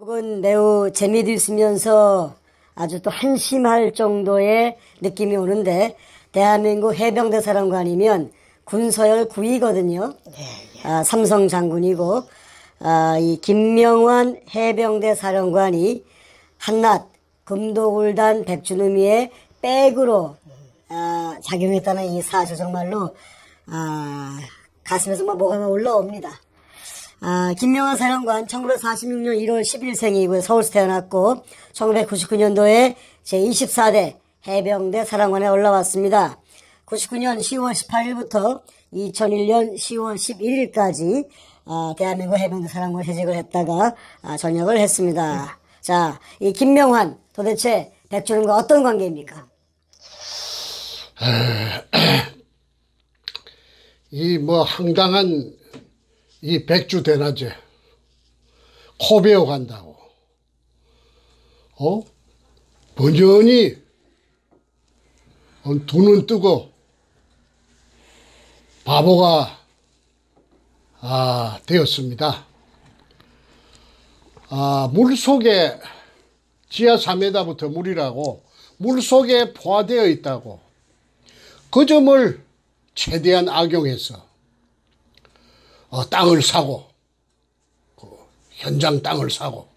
곡은 매우 재미도 있으면서 아주 또 한심할 정도의 느낌이 오는데 대한민국 해병대 사령관이면 군서열 9위거든요. 예, 예. 아, 삼성 장군이고 아, 이 김명환 해병대 사령관이 한낱 금도굴단 백준음미의 백으로 아, 작용했다는 이 사주 정말로 아, 가슴에서 막 뭐 뭐가 올라옵니다. 아, 김명환 사령관 1946년 1월 10일생이고요. 서울에서 태어났고 1999년도에 제24대 해병대 사령관에 올라왔습니다. 99년 10월 18일부터 2001년 10월 11일까지 아, 대한민국 해병대 사령관 해직을 했다가 아, 전역을 했습니다. 자, 이 김명환 도대체 백조님과 어떤 관계입니까? 이 뭐 황당한 이 백주 대낮에 코베어 간다고. 어? 번전히 어, 두눈 뜨고 바보가 아, 되었습니다. 아, 물 속에 지하 3m부터 물이라고 물 속에 포화되어 있다고 그 점을 최대한 악용해서 어, 땅을 사고 그 현장 땅을 사고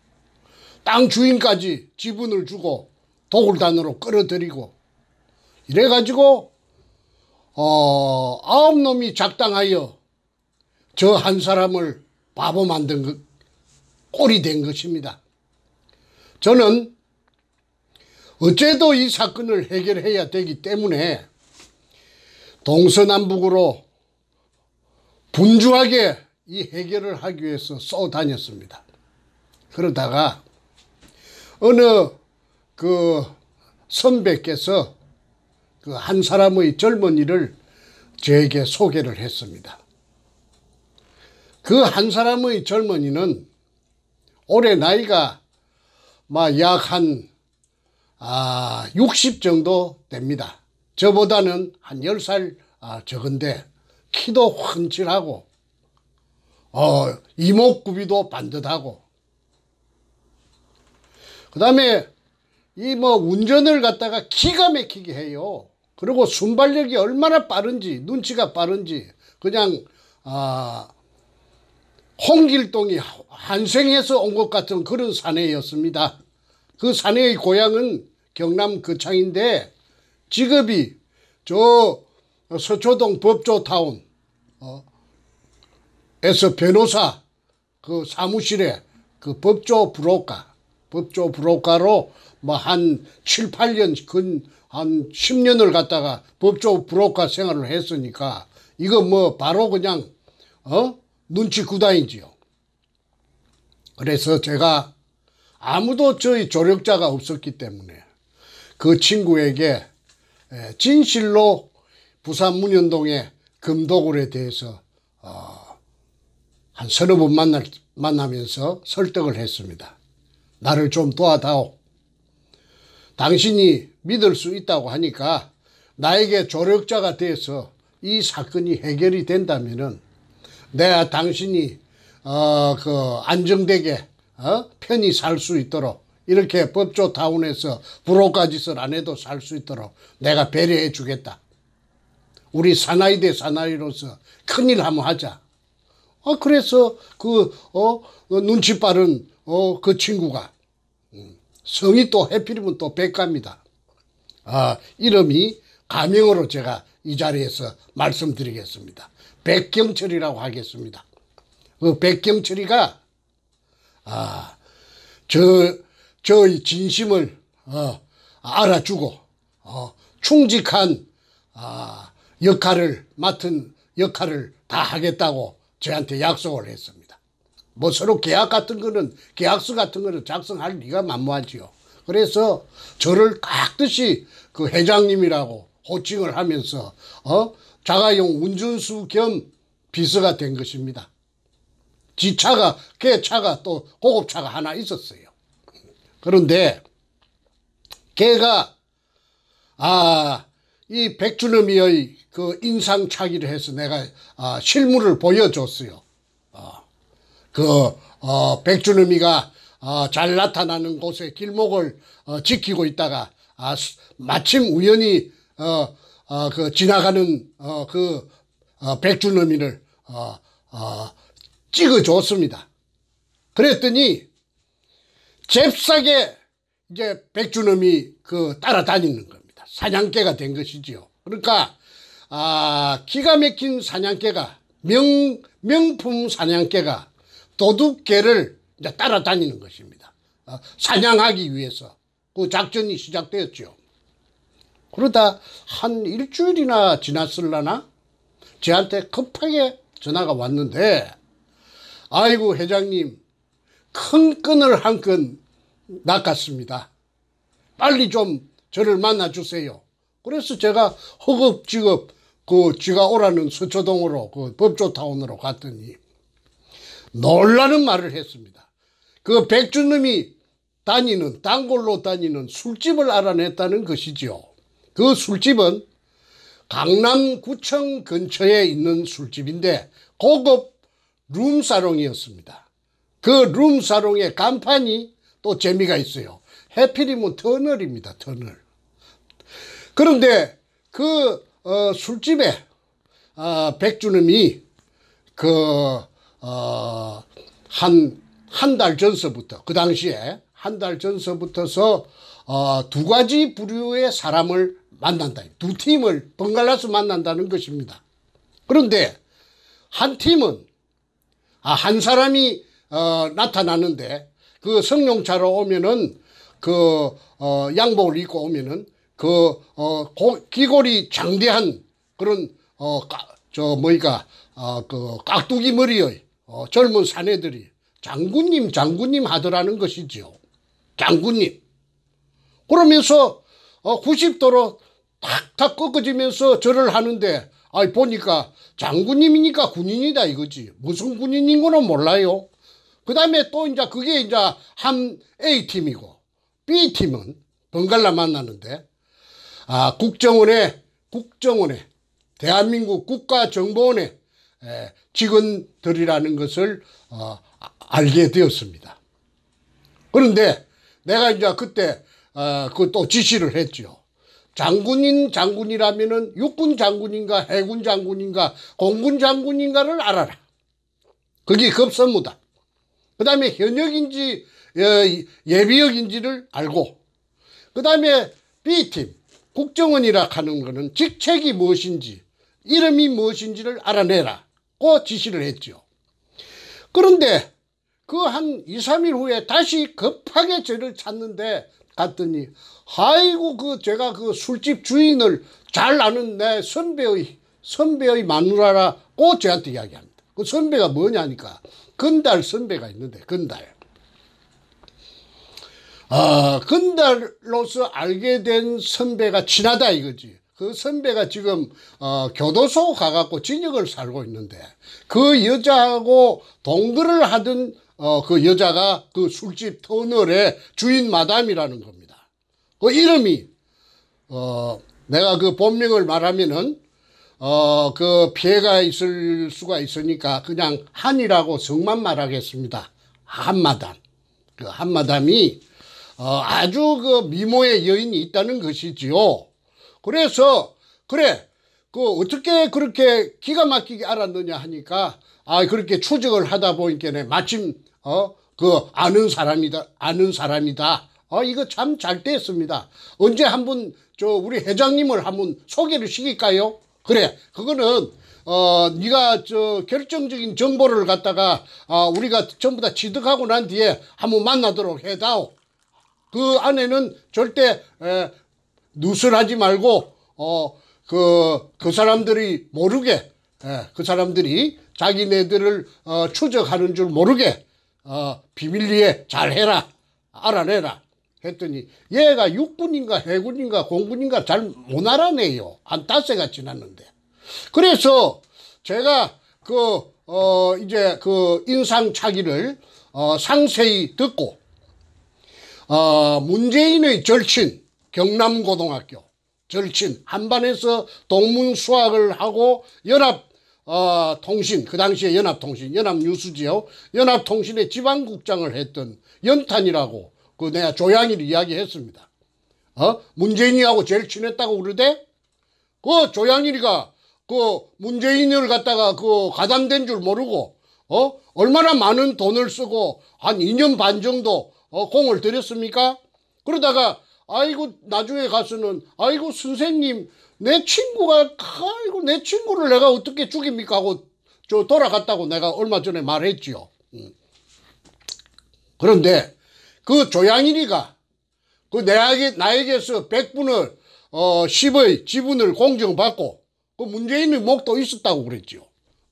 땅 주인까지 지분을 주고 도굴단으로 끌어들이고 이래가지고 어, 아홉 놈이 작당하여 저 한 사람을 바보 만든 것, 꼴이 된 것입니다. 저는 어째도 이 사건을 해결해야 되기 때문에 동서남북으로 분주하게 이 해결을 하기 위해서 써 다녔습니다. 그러다가 어느 그 선배께서 그 한 사람의 젊은이를 저에게 소개를 했습니다. 그 한 사람의 젊은이는 올해 나이가 막 약한 60 아, 정도 됩니다. 저보다는 한 10살 아, 적은데 키도 황칠하고 어, 이목구비도 반듯하고 그 다음에 이 뭐 운전을 갖다가 기가 막히게 해요 그리고 순발력이 얼마나 빠른지 눈치가 빠른지 그냥 아 홍길동이 한생에서 온 것 같은 그런 사내였습니다 그 사내의 고향은 경남 거창인데 직업이 저 서초동 법조타운 어, 에서 변호사 그 사무실에 그 법조 브로카 법조 브로카로 뭐한 7, 8년 근한 10년을 갔다가 법조 브로카 생활을 했으니까 이거 뭐 바로 그냥 어? 눈치 구다인지요. 그래서 제가 아무도 저희 조력자가 없었기 때문에 그 친구에게 진실로 부산 문현동에 금도굴에 대해서 어, 한 서너 번 만날, 만나면서 설득을 했습니다. 나를 좀 도와다오. 당신이 믿을 수 있다고 하니까 나에게 조력자가 돼서이 사건이 해결이 된다면은 내가 당신이 어, 그 안정되게 어? 편히 살 수 있도록 이렇게 법조 타운에서 불호가짓을 안 해도 살 수 있도록 내가 배려해 주겠다. 우리 사나이 대 사나이로서 큰일 한번 하자. 어, 그래서 그, 어, 어 눈치 빠른, 어, 그 친구가, 음, 성이 또 해필이면 또백갑니다 아, 이름이 가명으로 제가 이 자리에서 말씀드리겠습니다. 백경철이라고 하겠습니다. 그 백경철이가, 아, 저, 저의 진심을, 어, 알아주고, 어, 충직한, 아, 역할을 맡은 역할을 다 하겠다고 저한테 약속을 했습니다. 뭐 서로 계약 같은 거는 계약서 같은 거는 작성할 리가 만무하지요. 그래서 저를 깍듯이 그 회장님이라고 호칭을 하면서 어 자가용 운전수 겸 비서가 된 것입니다. 지차가 개 차가 또 고급차가 하나 있었어요. 그런데 개가 아 이백주엄이의그 인상착의를 해서 내가 아, 실물을 보여줬어요. 아, 그 어, 백주엄이가 어, 아, 잘 나타나는 곳에 길목을 어, 지키고 있다가 아, 마침 우연히 어, 어, 그 지나가는 어, 그 어, 백주엄이를 어, 어, 찍어줬습니다. 그랬더니 잽싸게 이제 백주엄이그 따라다니는 겁니다. 사냥개가 된 것이지요. 그러니까 아, 기가 막힌 사냥개가 명 명품 사냥개가 도둑개를 이제 따라다니는 것입니다. 아, 사냥하기 위해서 그 작전이 시작되었죠. 그러다 한 일주일이나 지났을라나 저한테 급하게 전화가 왔는데 아이고 회장님 큰 끈을 한 끈 낚았습니다. 빨리 좀 저를 만나 주세요. 그래서 제가 허겁지겁 그 쥐가 오라는 서초동으로 그 법조타운으로 갔더니 놀라는 말을 했습니다. 그 백주놈이 다니는 단골로 다니는 술집을 알아냈다는 것이지요. 그 술집은 강남구청 근처에 있는 술집인데 고급 룸사롱이었습니다. 그 룸사롱의 간판이 또 재미가 있어요. 해피리문 터널입니다. 터널. 그런데 그 어, 술집에 아, 그, 어, 백주놈이 그한한달 어, 전서부터 그 당시에 한 달 전서부터서 어, 두 가지 부류의 사람을 만난다. 두 팀을 번갈아서 만난다는 것입니다. 그런데 한 팀은 아, 한 사람이 어, 나타나는데 그 성룡차로 오면은 그 어, 양복을 입고 오면은 그, 어, 고, 귀골이 장대한 그런, 어, 까, 저, 뭐니까, 어, 그, 깍두기 머리의 어, 젊은 사내들이 장군님, 장군님 하더라는 것이지요. 장군님. 그러면서, 어, 90도로 탁탁 꺾어지면서 절을 하는데, 아이, 보니까 장군님이니까 군인이다 이거지. 무슨 군인인 거는 몰라요. 그 다음에 또 이제 그게 이제 한 A팀이고, B팀은 번갈아 만나는데, 아, 국정원에, 국정원에, 대한민국 국가정보원의 직원들이라는 것을 어, 아, 알게 되었습니다. 그런데 내가 이제 그때 어, 그또 지시를 했죠. 장군인 장군이라면은 육군 장군인가 해군 장군인가 공군 장군인가를 알아라. 그게 급선무다. 그 다음에 현역인지 어, 예비역인지를 알고 그 다음에 B팀 국정원이라 하는 것은 직책이 무엇인지 이름이 무엇인지를 알아내라고 지시를 했죠. 그런데 그 한 2, 3일 후에 다시 급하게 죄를 찾는데 갔더니 아이고 그 제가 그 술집 주인을 잘 아는 내 선배의 선배의 마누라라고 저한테 이야기합니다. 그 선배가 뭐냐니까 근달 선배가 있는데 근달 아, 건달로서 알게 된 선배가 친하다 이거지. 그 선배가 지금 어, 교도소 가갖고 진역을 살고 있는데 그 여자하고 동거를 하던 어, 그 여자가 그 술집 터널의 주인 마담이라는 겁니다. 그 이름이 어, 내가 그 본명을 말하면은 어, 그 피해가 있을 수가 있으니까 그냥 한이라고 성만 말하겠습니다. 한마담. 그 한마담이 어, 아주 그 미모의 여인이 있다는 것이지요. 그래서 그래 그 어떻게 그렇게 기가 막히게 알았느냐 하니까 아 그렇게 추적을 하다 보니까 마침 어 그 아는 사람이다 아는 사람이다 어 이거 참 잘 됐습니다 언제 한번 저 우리 회장님을 한번 소개를 시킬까요 그래 그거는 어 네가 저 결정적인 정보를 갖다가 아 어, 우리가 전부 다 취득하고 난 뒤에 한 번 만나도록 해다오. 그 안에는 절대 에, 누설하지 말고 어그그 그 사람들이 모르게 에, 그 사람들이 자기네들을 어, 추적하는 줄 모르게 어, 비밀리에 잘 해라 알아내라 했더니 얘가 육군인가 해군인가 공군인가 잘 못 알아내요 안닷세가 지났는데 그래서 제가 그어 이제 그인상착의를어 상세히 듣고 어, 문재인의 절친 경남고등학교 절친 한반에서 동문수학을 하고 연합 어, 통신 그 당시에 연합통신 연합뉴스지요 연합통신의 지방국장을 했던 연탄이라고 그 내가 조양일이 이야기했습니다. 어? 문재인이하고 제일 친했다고 그러대? 그 조양일이가 그 문재인을 갖다가 그 가담된 줄 모르고 어? 얼마나 많은 돈을 쓰고 한 2년 반 정도 어, 공을 들였습니까? 그러다가 아이고 나중에 가서는 아이고 선생님 내 친구가 아이고 내 친구를 내가 어떻게 죽입니까 하고 저 돌아갔다고 내가 얼마 전에 말했지요. 음. 그런데 그 조양일이가 그 내에게 나에게서 1 0 0분을어 10의 지분을 공정받고 그 문재인의 목도 있었다고 그랬지요.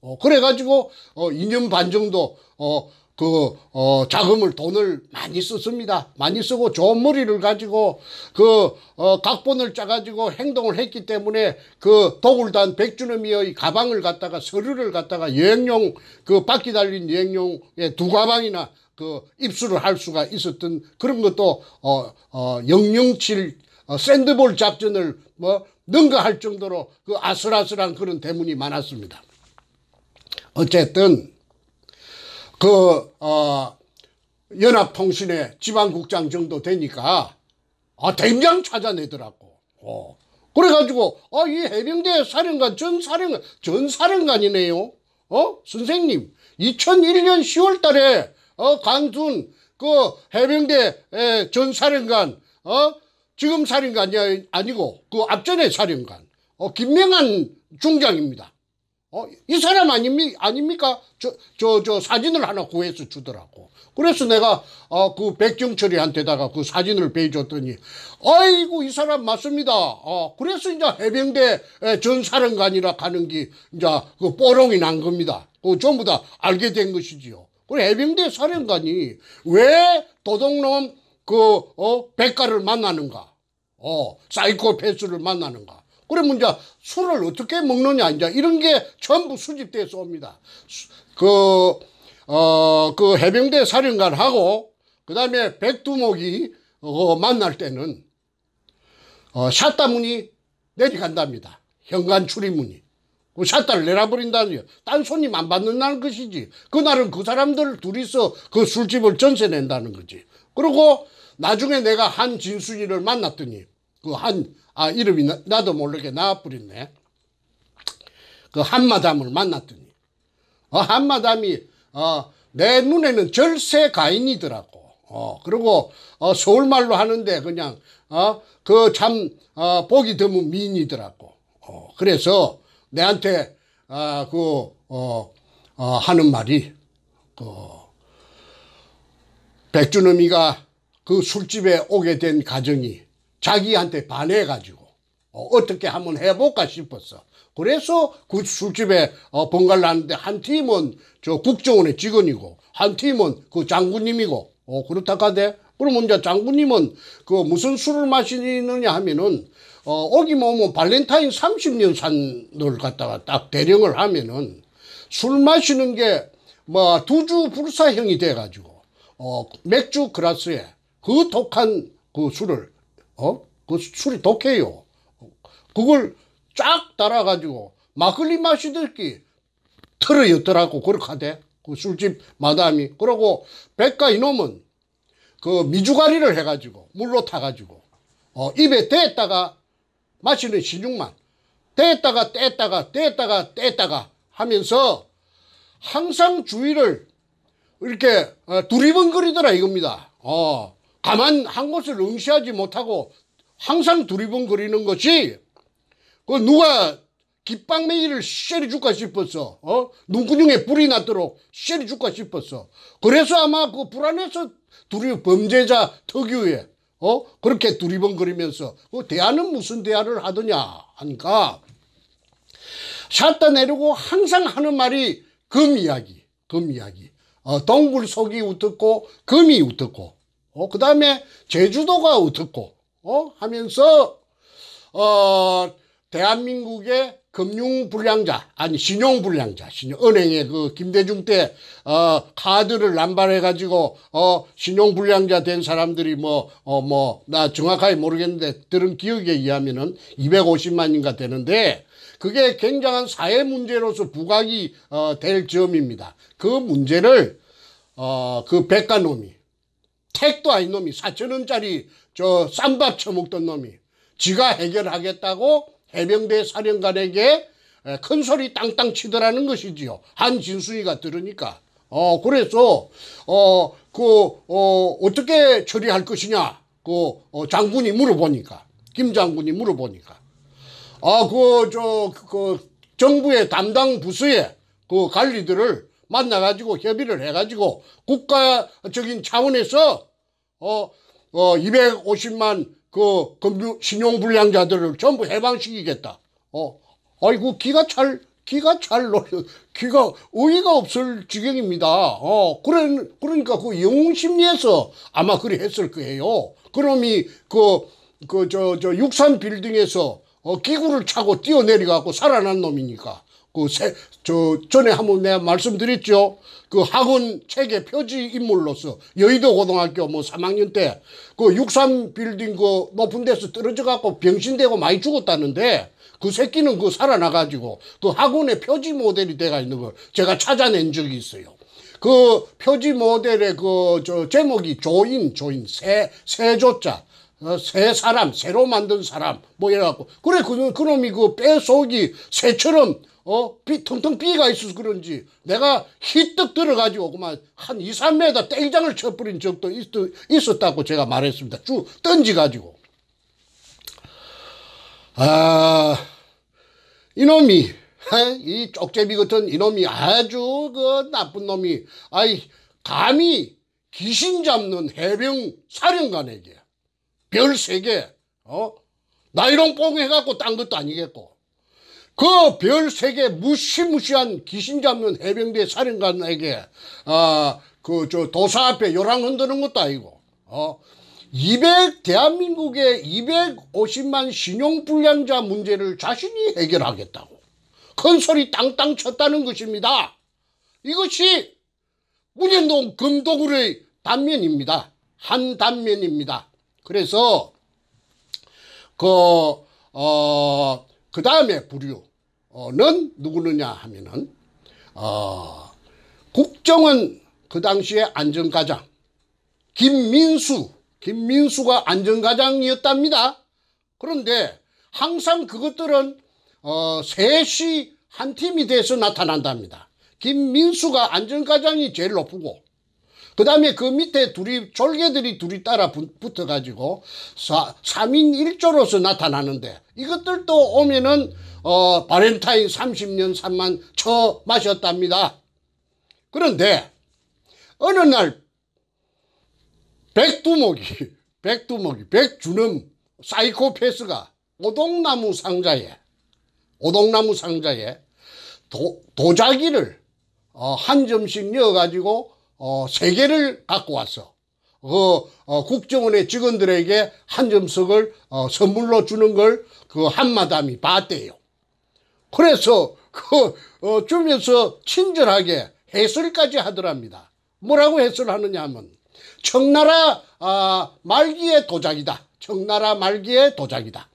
어, 그래가지고 어 2년 반 정도 어 그, 어, 자금을, 돈을 많이 썼습니다. 많이 쓰고 좋은 머리를 가지고 그, 어, 각본을 짜가지고 행동을 했기 때문에 그 도굴단 백준음이의 가방을 갖다가 서류를 갖다가 여행용 그 바퀴 달린 여행용의 두 가방이나 그 입수를 할 수가 있었던 그런 것도 어, 어, 007 어, 샌드볼 작전을 뭐 능가할 정도로 그 아슬아슬한 그런 대문이 많았습니다. 어쨌든 그, 어, 연합통신의 지방국장 정도 되니까, 아, 대장 찾아내더라고. 어. 그래가지고, 아, 이 해병대 사령관, 전사령관, 전사령관이네요. 어? 선생님, 2001년 10월 달에, 어, 간둔 그, 해병대, 에, 전사령관, 어? 지금 사령관이 아니고, 그앞전에 사령관, 어, 김명한 중장입니다. 어, 이 사람 아닙니, 아닙니까? 저, 저, 저 사진을 하나 구해서 주더라고. 그래서 내가, 어, 그 백경철이한테다가 그 사진을 빼줬더니, 아이고, 이 사람 맞습니다. 어, 그래서 이제 해병대 전사령관이라 가는 게, 이제 그 뽀롱이 난 겁니다. 그 전부 다 알게 된 것이지요. 그 해병대 사령관이 왜 도둑놈 그, 어, 백가를 만나는가? 어, 사이코패스를 만나는가? 그러면 이제 술을 어떻게 먹느냐 이제 이런 게 전부 수집돼서 옵니다. 그, 어, 그 해병대 사령관하고 그 다음에 백두목이 어, 만날 때는 어, 샷다문이 내려간답니다. 현관 출입문이. 그 샷다를 내놔버린다는 거요딴 손님 안 받는다는 것이지. 그날은 그 사람들 둘이서 그 술집을 전세 낸다는 거지. 그리고 나중에 내가 한 진순이를 만났더니 그한 아 이름이 나, 도 모르게 나와버렸네 그 한마담을 만났더니 어, 한마담이 어, 내 눈에는 절세 가인이더라고 어, 그리고 어, 서울말로 하는데 그냥 어, 그참 어, 보기 드문 미인이더라고 어, 그래서 내한테 아, 그, 어, 어, 하는 말이, 그, 백준음이가 그 술집에 오게 된 가정이 자기한테 반해가지고 어, 떻게 한번 해볼까 싶었어. 그래서 그 술집에 어, 번갈아 하는데 한 팀은 저 국정원의 직원이고 한 팀은 그 장군님이고 어, 그렇다카데 그럼 먼저 장군님은 그 무슨 술을 마시느냐 하면은 어, 오기만 오면 뭐, 뭐 발렌타인 30년 산을 갖다가 딱 대령을 하면은 술 마시는 게뭐 두주 불사형이 돼가지고 어, 맥주 그라스에 그 독한 그 술을 어? 그 술이 독해요. 그걸 쫙 달아가지고 막걸리 마시듯이 틀어였더라고 그렇게 하대. 그 술집 마담이. 그러고 백가 이놈은 그 미주가리를 해가지고 물로 타가지고 어, 입에 댔다가 마시는 시중만 댔다가 뗐다가 뗐다가 뗐다가 하면서 항상 주위를 이렇게 어, 두리번거리더라 이겁니다. 어, 가만 한 곳을 응시하지 못하고 항상 두리번거리는 것이 그 누가 깃방맹기를 쉐리 줄까 싶었어. 어? 눈구녕에 불이 났도록 쉐리 줄까 싶었어. 그래서 아마 그 불안해서 두리 범죄자 특유의 어? 그렇게 두리번거리면서 그대안은 무슨 대안을 하더냐 하니까 샷다 내리고 항상 하는 말이 금 이야기, 금 이야기. 어, 동굴 속이 우습고 금이 우습고 어, 그 다음에 제주도가 어떻고, 어, 하면서, 어, 대한민국의 금융불량자, 아니, 신용불량자, 신용, 은행에그 김대중 때, 어, 카드를 남발해가지고, 어, 신용불량자 된 사람들이 뭐, 어, 뭐, 나 정확하게 모르겠는데, 들은 기억에 의하면은 250만인가 되는데, 그게 굉장한 사회 문제로서 부각이, 어, 될 점입니다. 그 문제를, 어, 그 백가놈이, 택도 아닌 놈이 4천원짜리 저 쌈밥 처먹던 놈이 지가 해결하겠다고 해병대 사령관에게 큰 소리 땅땅 치더라는 것이지요. 한진수이가 들으니까. 어, 그래서, 어, 그, 어, 어떻게 처리할 것이냐. 그, 어, 장군이 물어보니까. 김 장군이 물어보니까. 아, 그, 저, 그, 그 정부의 담당 부서에 그 관리들을 만나가지고 협의를 해가지고 국가적인 차원에서 어, 어 250만 그 금융 신용불량자들을 전부 해방시키겠다. 어, 아이고 기가 찰 기가 찰 놀, 기가 의의가 없을 지경입니다. 어, 그래 그러니까 그 영웅 심리에서 아마 그리 했을 거예요. 그놈이 그 그 저 저육산 빌딩에서 어, 기구를 차고 뛰어내려 가고 살아난 놈이니까. 그 세, 저 전에 한 번 내가 말씀드렸죠. 그 학원 책의 표지 인물로서 여의도 고등학교 뭐 3학년 때 그 63 빌딩 그 높은 데서 떨어져 갖고 병신되고 많이 죽었다는데 그 새끼는 그 살아나가지고 그 학원의 표지 모델이 돼가 있는 걸 제가 찾아낸 적이 있어요. 그 표지 모델의 그저 제목이 조인 조인 새 새조자 어, 새 사람, 새로 만든 사람, 뭐 이래갖고. 그래, 그, 그놈이 그 뼈속이 새처럼 어, 삐, 텅텅 삐가 있어서 그런지 내가 히떡 들어가지고 그만 한 2, 3m 땡장을 쳐버린 적도 있, 었다고 제가 말했습니다. 쭉 던지가지고. 아, 이놈이, 이 쪽제비 같은 이놈이 아주 그 나쁜 놈이, 아이, 감히 귀신 잡는 해병 사령관에게 별 세 개, 어? 나이런뽕 해갖고 딴 것도 아니겠고. 그 별세계 무시무시한 귀신 잡는 해병대 사령관에게아그저 도사 앞에 요랑 흔드는 것도 아니고 어 200 대한민국의 250만 신용불량자 문제를 자신이 해결하겠다고 큰 소리 땅땅 쳤다는 것입니다. 이것이 문현동 금동구의 단면입니다. 한 단면입니다. 그래서 그어그 어, 그 다음에 부류 어는 누구느냐 하면은 어, 국정은 그 당시에 안전과장 김민수 김민수가 안전과장이었답니다 그런데 항상 그것들은 어, 셋이 한 팀이 돼서 나타난답니다. 김민수가 안전과장이 제일 높고 그 다음에 그 밑에 둘이 졸개들이 둘이 따라 붙어가지고 3인 1조로서 나타나는데 이것들도 오면은 어, 바렌타인 30년 산만쳐 마셨답니다. 그런데 어느 날 백두목이 백두목이 백주름 사이코패스가 오동나무 상자에 오동나무 상자에 도, 도자기를 어, 한 점씩 넣어가지고 어, 세 개를 갖고 왔어. 그 어, 국정원의 직원들에게 한 점씩을 어, 선물로 주는 걸그 한마담이 봤대요. 그래서 그 어, 주면서 친절하게 해설까지 하더랍니다. 뭐라고 해설하느냐 하면 청나라 아, 말기의 도자기다. 청나라 말기의 도자기다.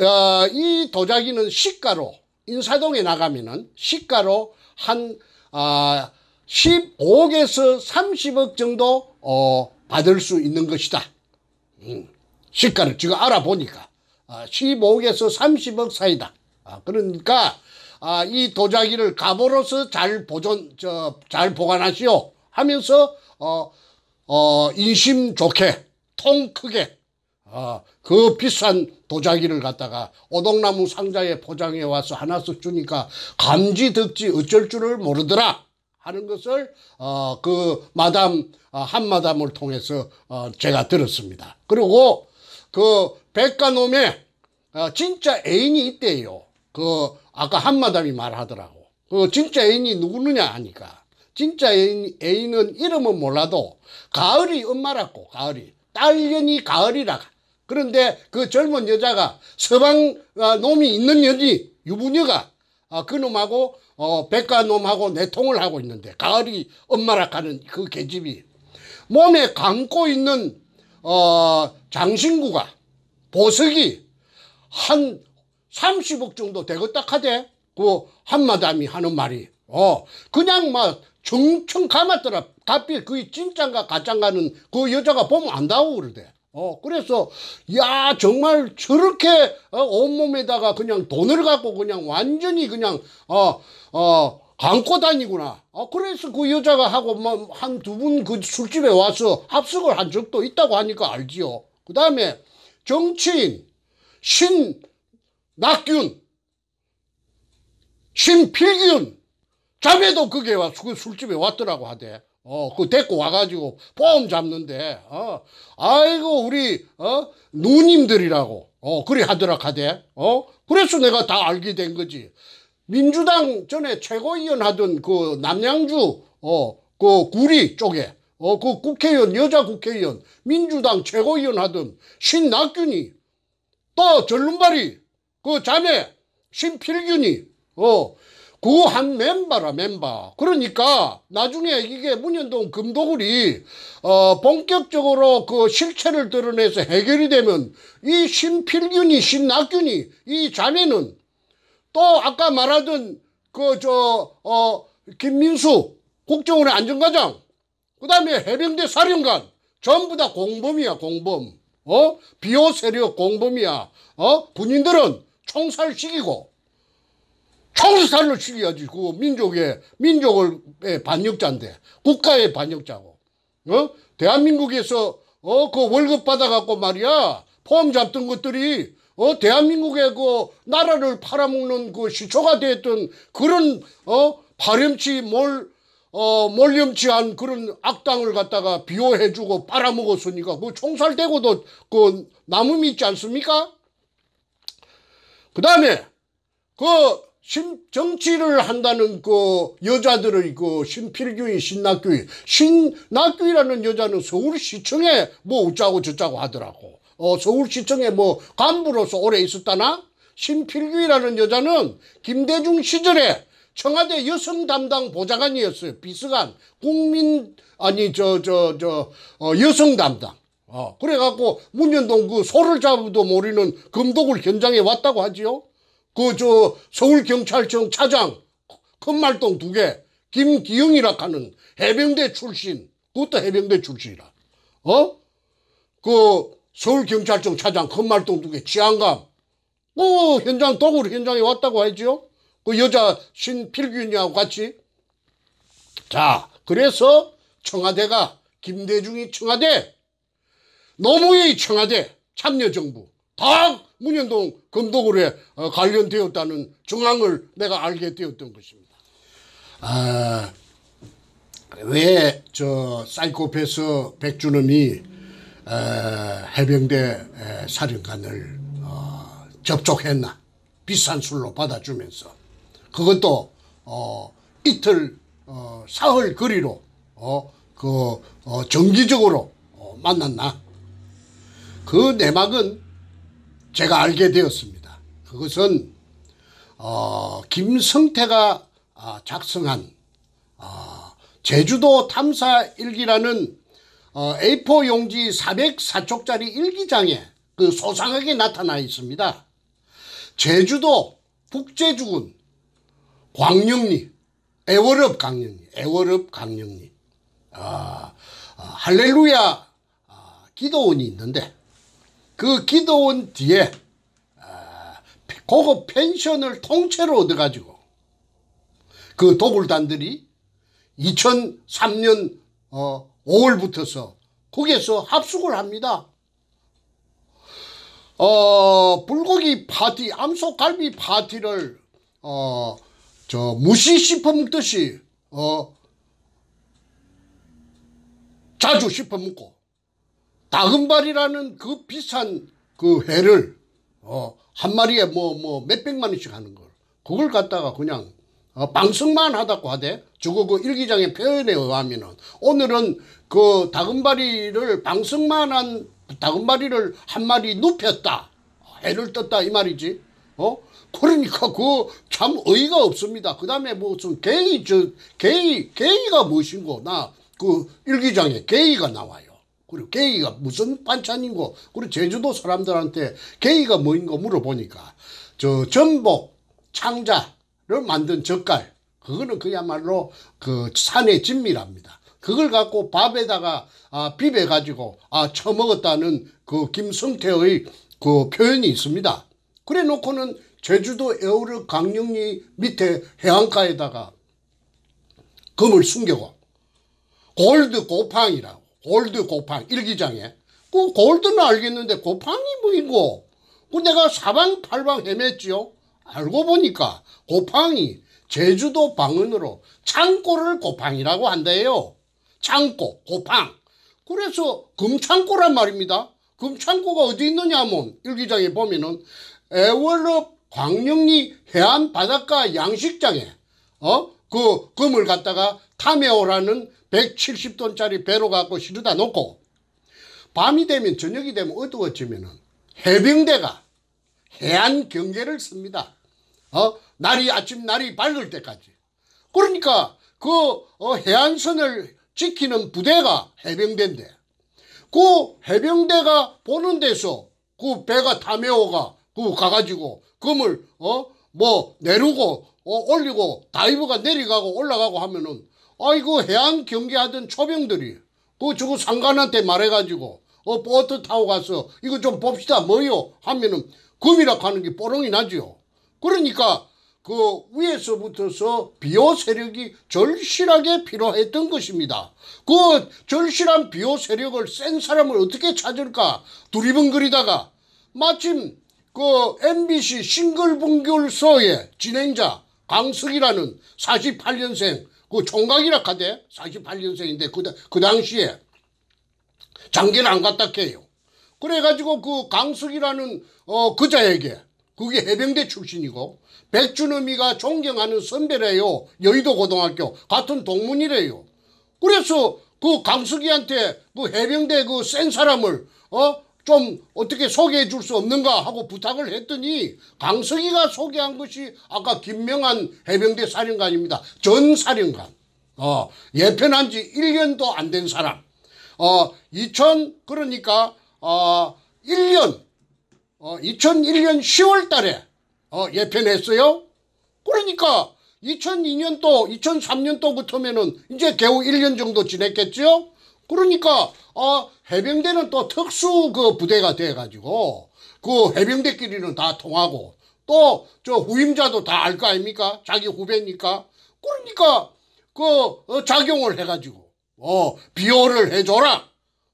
어, 이 도자기는 시가로 인사동에 나가면은 시가로 한 아, 15억에서 30억 정도 어, 받을 수 있는 것이다. 음, 시가를 지금 알아보니까. 15억에서 아, 30억 사이다. 아, 그러니까 아, 이 도자기를 갑으로서 잘 보존 저, 잘 보관하시오 하면서 어, 어, 인심 좋게 통 크게 어, 그 비싼 도자기를 갖다가 오동나무 상자에 포장해 와서 하나씩 주니까 감지덕지 어쩔 줄을 모르더라 하는 것을 어, 그 마담 어, 한 마담을 통해서 어, 제가 들었습니다. 그리고 그 백가놈의 아, 진짜 애인이 있대요. 그 아까 한마담이 말하더라고. 그 진짜 애인이 누구느냐 하니까 진짜 애인, 애인은 이름은 몰라도 가을이 엄마라고 가을이 딸년이 가을이라. 그런데 그 젊은 여자가 서방 아, 놈이 있는 여지 유부녀가 아, 그놈하고 어, 백가놈하고 내통을 하고 있는데 가을이 엄마라 하는 그 계집이 몸에 감고 있는 어, 장신구가 보석이 한 30억 정도 되고딱하대그 한마담이 하는 말이 어 그냥 막 정청 감았더라 답필 그게 진짠가 가짠가는 그 여자가 보면 안다고 그러대 어 그래서 야 정말 저렇게 어, 온몸에다가 그냥 돈을 갖고 그냥 완전히 그냥 어어 어, 안고 어, 다니구나. 어, 그래서 그 여자가 하고, 뭐, 한두 분 그 술집에 와서 합숙을 한 적도 있다고 하니까 알지요. 그 다음에 정치인, 신낙균, 신필균 자매도 그게 와, 그 술집에 왔더라고 하대. 어, 그 데리고 와가지고 보험 잡는데, 어, 아이고, 우리, 어, 누님들이라고, 어, 그리 하더라 카대. 어, 그래서 내가 다 알게 된 거지. 민주당 전에 최고위원 하던 그 남양주, 어, 그 구리 쪽에, 어, 그 국회의원, 여자 국회의원, 민주당 최고위원 하던 신낙균이 또 절름발이 그자매 신필균이 어구한 멤버라 멤버 그러니까 나중에 이게 문현동 금도굴이 어 본격적으로 그 실체를 드러내서 해결이 되면 이 신필균이 신낙균이 이자매는또 아까 말하던 그 저 어 김민수 국정원의 안전과장 그 다음에 해병대 사령관 전부 다 공범이야 공범 어? 비호 세력 공범이야. 어? 군인들은 총살 시키고 총살로 시켜야지그 민족의 민족을 반역자인데 국가의 반역자고. 어? 대한민국에서 어 그 월급 받아갖고 말이야 포함 잡던 것들이 어 대한민국의 그 나라를 팔아먹는 그 시초가 되었던 그런 어 파렴치 몰 어, 몰렴치한 그런 악당을 갖다가 비호해주고 빨아먹었으니까 그 뭐 총살되고도 그 남음이 있지 않습니까? 그 다음에 그 심, 정치를 한다는 그 여자들의 그 신필규인 신낙규인 신낙규라는 이 여자는 서울시청에 뭐 어쩌고 저쩌고 하더라고 어, 서울시청에 뭐 간부로서 오래 있었다나 신필규라는 이 여자는 김대중 시절에 청와대 여성 담당 보좌관이었어요. 비서관. 국민, 아니, 저, 저, 저, 어, 여성 담당. 어, 그래갖고 문현동 그 소를 잡아도 모르는 금독을 현장에 왔다고 하지요. 그, 저, 서울경찰청 차장, 큰말동 두 개, 김기영이라 하는 해병대 출신, 그것도 해병대 출신이라. 어? 그, 서울경찰청 차장, 큰말동 두 개, 치안감, 어, 현장, 동굴 현장에 왔다고 하지요. 그 여자 신필균이하고 같이. 자, 그래서 청와대가 김대중이 청와대, 노무현이 청와대, 참여정부 다 문현동 금도굴에 어, 관련되었다는 중앙을 내가 알게 되었던 것입니다. 아, 왜저 사이코패스 백준엄이 에, 어, 해병대 에, 사령관을 어, 접촉했나 비싼 술로 받아주면서 그것도 어, 이틀 어, 사흘 거리로 어, 그 어, 정기적으로 어, 만났나 그 내막은 제가 알게 되었습니다. 그것은 어, 김성태가 아, 작성한 어, 제주도 탐사 일기라는 어, A4 용지 404쪽짜리 일기장에 그 소상하게 나타나 있습니다. 제주도 북제주군 광령리, 에월읍 강령리, 에월읍 강령리. 아, 아, 할렐루야 아, 기도원이 있는데 그 기도원 뒤에 아, 고급 펜션을 통째로 얻어가지고 그 도굴단들이 2003년 어, 5월부터서 거기에서 합숙을 합니다. 어, 불고기 파티, 암소갈비 파티를 어, 저 무시 씹어먹듯이 어 자주 씹어먹고 다금발이라는 그 비싼 그 회를 어한 마리에 뭐뭐 뭐 몇백만 원씩 하는 걸 그걸 갖다가 그냥 어, 방송만 하다고 하대. 저거 그 일기장의 표현에 의하면은 오늘은 그 다금바리를 방송만 한 다금바리를 한 마리 눕혔다. 해를 떴다 이 말이지. 어? 그러니까 그 참어이가 없습니다. 그 다음에 무슨 뭐 개이 저, 개이개이가 무엇인고, 나, 그 일기장에 개이가 나와요. 그리고 개이가 무슨 반찬인고, 그리고 제주도 사람들한테 개이가 뭐인고 물어보니까, 저, 전복, 창자를 만든 젓갈, 그거는 그야말로 그 산의 진미랍니다. 그걸 갖고 밥에다가 아, 비벼가지고 아, 처먹었다는 그 김성태의 그 표현이 있습니다. 그래 놓고는 제주도 에어를 강릉리 밑에 해안가에다가 금을 숨겨고 골드 고팡이라고 골드 고팡 일기장에 그 골드는 알겠는데 고팡이 뭐이고 그 내가 사방팔방 헤맸지요 알고 보니까 고팡이 제주도 방언으로 창고를 고팡이라고 한대요 창고 고팡 그래서 금창고란 말입니다 금창고가 어디 있느냐 하면 뭐, 일기장에 보면은 에월럽 광명리 해안 바닷가 양식장에 어? 그 금을 갖다가 탐해오라는 170톤짜리 배로 갖고 실어다 놓고 밤이 되면 저녁이 되면 어두워지면은 해병대가 해안 경계를 씁니다. 어? 날이 아침 날이 밝을 때까지. 그러니까 그 어, 해안선을 지키는 부대가 해병대인데 그 해병대가 보는 데서 그 배가 담해오가 그 가가지고 금을 어 뭐 내리고 어 올리고 다이버가 내려가고 올라가고 하면은 아이고 해안 경계하던 초병들이 그 저거 상관한테 말해가지고 어 보트 타고 가서 이거 좀 봅시다 뭐요 하면은 금이라 하는 게 뽀롱이 나지요. 그러니까 그 위에서부터서 비호 세력이 절실하게 필요했던 것입니다. 그 절실한 비호 세력을 센 사람을 어떻게 찾을까? 두리번거리다가 마침 그 MBC 싱글분결소의 진행자 강석이라는 48년생 그 총각이라 카대 48년생인데 그, 그 당시에 장기를 안 갔다 캐요 그래가지고 그 강석이라는 어 그자에게 그게 해병대 출신이고 백준엄이가 존경하는 선배래요 여의도 고등학교 같은 동문이래요 그래서 그 강석이한테 그 해병대 그 센 사람을 어좀 어떻게 소개해 줄 수 없는가 하고 부탁을 했더니 강석이가 소개한 것이 아까 김명한 해병대 사령관입니다. 전 사령관. 어, 예편한 지 1년도 안 된 사람. 어, 2000, 그러니까, 어, 1년, 어, 2001년 10월 달에, 어, 예편했어요. 그러니까, 2002년 도 2003년 도부터면은 이제 겨우 1년 정도 지냈겠죠? 그러니까 어, 해병대는 또 특수 그 부대가 돼가지고 그 해병대끼리는 다 통하고 또 저 후임자도 다 알 거 아닙니까? 자기 후배니까 그러니까 그 어, 작용을 해가지고 어 비호를 해줘라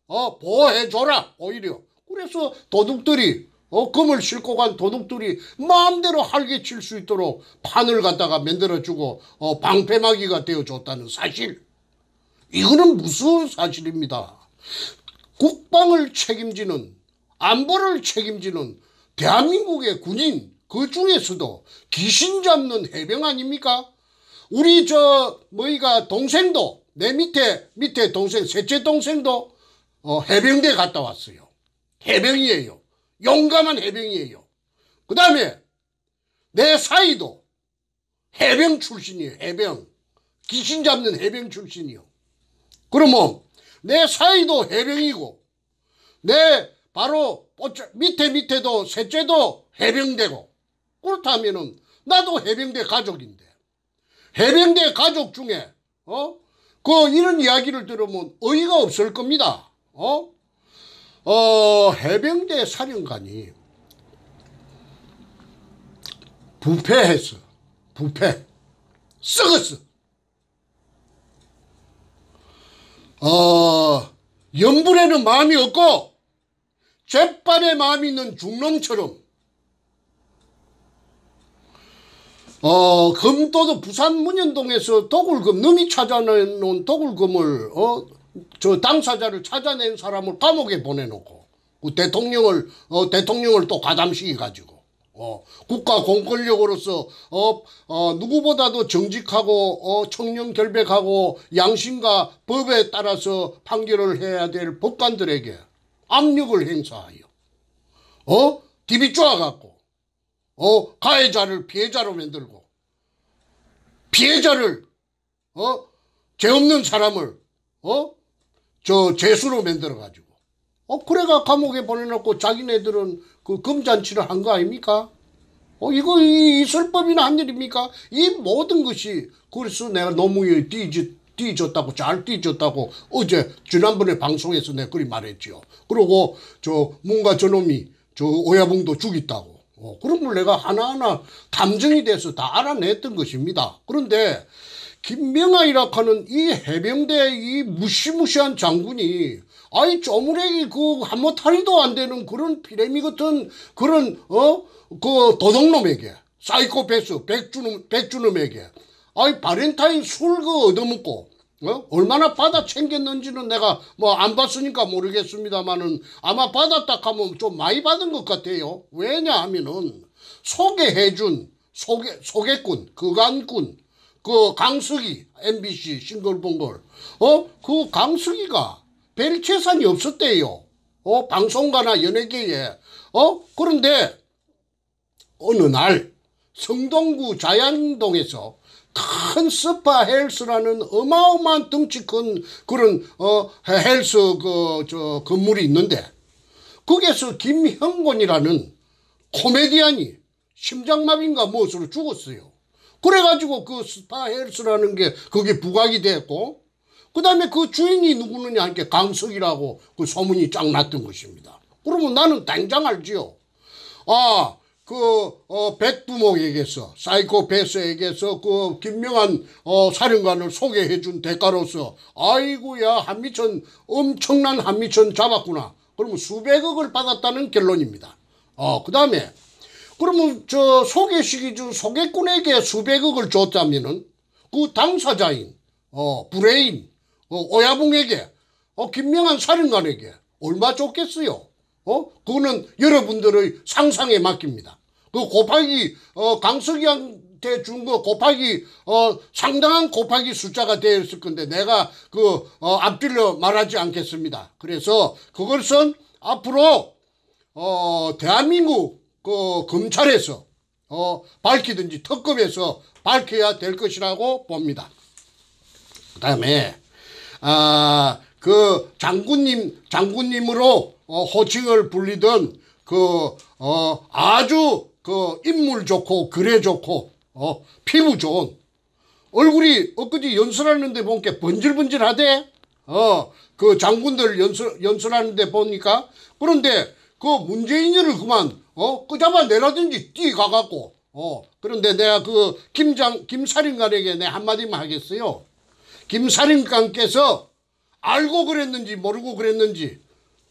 어 보호해줘라 오히려 그래서 도둑들이 어, 금을 싣고 간 도둑들이 마음대로 활개칠 수 있도록 판을 갖다가 만들어주고 어, 방패막이가 되어줬다는 사실 이거는 무서운 사실입니다. 국방을 책임지는 안보를 책임지는 대한민국의 군인 그 중에서도 귀신 잡는 해병 아닙니까? 우리 저 뭐이가 동생도 내 밑에 밑에 동생 셋째 동생도 어, 해병대 갔다 왔어요. 해병이에요. 용감한 해병이에요. 그 다음에 내 사이도 해병 출신이에요. 해병. 귀신 잡는 해병 출신이요. 그러면 내 사이도 해병이고 내 바로 밑에 밑에도 셋째도 해병되고 그렇다면은 나도 해병대 가족인데 해병대 가족 중에 어? 그 이런 이야기를 들으면 어이가 없을 겁니다. 어? 어 해병대 사령관이 부패했어. 부패. 썩었어. 어, 염불에는 마음이 없고 잿빨에 마음이 있는 중놈처럼 어, 금도도 부산 문현동에서 도굴금 놈이 찾아내놓은 도굴금을 어, 저 당사자를 찾아낸 사람을 감옥에 보내놓고 그 대통령을 어, 대통령을 또 가담시켜 가지고 어, 국가 공권력으로서 어, 어, 누구보다도 정직하고 어, 청렴 결백하고 양심과 법에 따라서 판결을 해야 될 법관들에게 압력을 행사하여 어? 디비 쪼아갖고 어? 가해자를 피해자로 만들고 피해자를 어? 죄 없는 사람을 어? 저 죄수로 만들어가지고 어 그래가 감옥에 보내놓고 자기네들은 그 금잔치를 한 거 아닙니까? 어, 이거 있을 법이나 한 일입니까? 이 모든 것이 그래서 내가 노무 뒤집 뒤졌다고 잘 뒤졌다고 어제 지난번에 방송에서 내가 그리 말했지요. 그리고 저 뭔가 저놈이 저 오야봉도 죽였다고. 어, 그런 걸 내가 하나하나 탐정이 돼서 다 알아냈던 것입니다. 그런데 김명아이라고 하는 이 해병대 이 무시무시한 장군이 아이 조물에 그 한모탈이도 안 되는 그런 피레미 같은 그런 어 그 도둑놈에게 사이코패스 백주놈 백주놈에게 아이 바렌타인 술 그 얻어먹고 어? 얼마나 받아 챙겼는지는 내가 뭐 안 봤으니까 모르겠습니다만은 아마 받았다 하면 좀 많이 받은 것 같아요. 왜냐 하면은 소개해준 소개, 소개꾼, 그간꾼, 그 강석이, MBC 싱글벙글, 어? 그 강석이가 별 재산이 없었대요. 어, 방송가나 연예계에. 어? 그런데 어느 날 성동구 자양동에서 큰 스파 헬스라는 어마어마한 덩치 큰 그런 어 헬스 그 저 건물이 있는데 거기에서 김형곤이라는 코미디언이 심장마비인가 무엇으로 죽었어요. 그래가지고 그 스파 헬스라는 게 그게 부각이 됐고 그 다음에 그 주인이 누구느냐 하니까 강석이라고 그 소문이 쫙 났던 것입니다. 그러면 나는 당장 알지요. 아, 그, 어, 백두목에게서, 사이코 패스에게서그 김명한, 어, 사령관을 소개해준 대가로서, 아이고야, 한미천, 엄청난 한미천 잡았구나. 그러면 수백억을 받았다는 결론입니다. 어, 그 다음에, 그러면 저 소개시기 준 소개꾼에게 수백억을 줬다면은, 그 당사자인, 어, 브레인, 오야봉에게, 어, 어, 어, 김명한 살인관에게 얼마 줬겠어요? 어? 그거는 여러분들의 상상에 맡깁니다. 그 곱하기, 어, 강석이한테 준 거 곱하기, 어, 상당한 곱하기 숫자가 되었을 건데 내가 그, 어, 앞질러 말하지 않겠습니다. 그래서 그것은 앞으로, 어, 대한민국, 그, 검찰에서, 어, 밝히든지 특검에서 밝혀야 될 것이라고 봅니다. 그 다음에, 아, 그 장군님 장군님으로 어, 호칭을 불리던 그 어, 아주 그 인물 좋고 그래 좋고 어, 피부 좋은 얼굴이 엊그제 연설하는데 보니까 번질번질하대. 어, 그 장군들 연설 연설하는데 보니까 그런데 그 문재인을 그만 어 끄잡아 내라든지 뛰가갖고 어 그런데 내가 그 김장 김사령관에게 내 한마디만 하겠어요. 김사림관께서 알고 그랬는지 모르고 그랬는지